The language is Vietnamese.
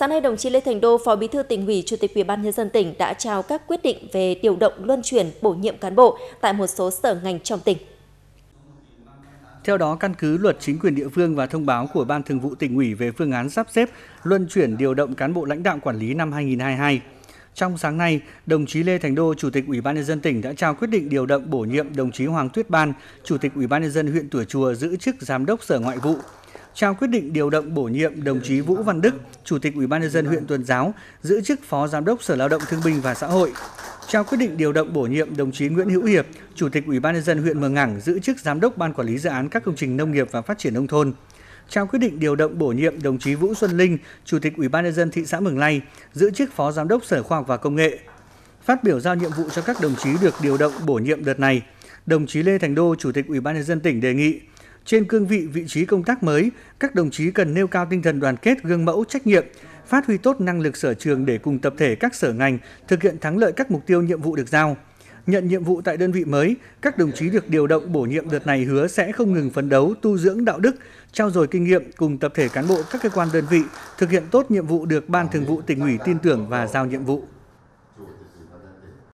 Sáng nay, đồng chí Lê Thành Đô, Phó Bí thư tỉnh ủy, Chủ tịch Ủy ban nhân dân tỉnh đã trao các quyết định về điều động luân chuyển bổ nhiệm cán bộ tại một số sở ngành trong tỉnh. Theo đó, căn cứ luật chính quyền địa phương và thông báo của Ban Thường vụ tỉnh ủy về phương án sắp xếp luân chuyển điều động cán bộ lãnh đạo quản lý năm 2022. Trong sáng nay, đồng chí Lê Thành Đô, Chủ tịch Ủy ban nhân dân tỉnh đã trao quyết định điều động bổ nhiệm đồng chí Hoàng Tuyết Ban, Chủ tịch Ủy ban nhân dân huyện Tủa Chùa giữ chức Giám đốc Sở Ngoại vụ trao quyết định điều động bổ nhiệm đồng chí Vũ Văn Đức, Chủ tịch Ủy ban nhân dân huyện Tuần Giáo, giữ chức Phó Giám đốc Sở Lao động Thương binh và Xã hội. Trao quyết định điều động bổ nhiệm đồng chí Nguyễn Hữu Hiệp, Chủ tịch Ủy ban nhân dân huyện Mường Ngảng, giữ chức Giám đốc Ban quản lý dự án các công trình nông nghiệp và phát triển nông thôn. Trao quyết định điều động bổ nhiệm đồng chí Vũ Xuân Linh, Chủ tịch Ủy ban nhân dân thị xã Mường Lây, giữ chức Phó Giám đốc Sở Khoa học và Công nghệ. Phát biểu giao nhiệm vụ cho các đồng chí được điều động bổ nhiệm đợt này, đồng chí Lê Thành Đô, Chủ tịch Ủy ban nhân dân tỉnh đề nghị trên cương vị vị trí công tác mới, các đồng chí cần nêu cao tinh thần đoàn kết, gương mẫu, trách nhiệm, phát huy tốt năng lực sở trường để cùng tập thể các sở ngành thực hiện thắng lợi các mục tiêu nhiệm vụ được giao. Nhận nhiệm vụ tại đơn vị mới, các đồng chí được điều động bổ nhiệm đợt này hứa sẽ không ngừng phấn đấu, tu dưỡng đạo đức, trao dồi kinh nghiệm cùng tập thể cán bộ các cơ quan đơn vị thực hiện tốt nhiệm vụ được Ban Thường vụ tỉnh ủy tin tưởng và giao nhiệm vụ.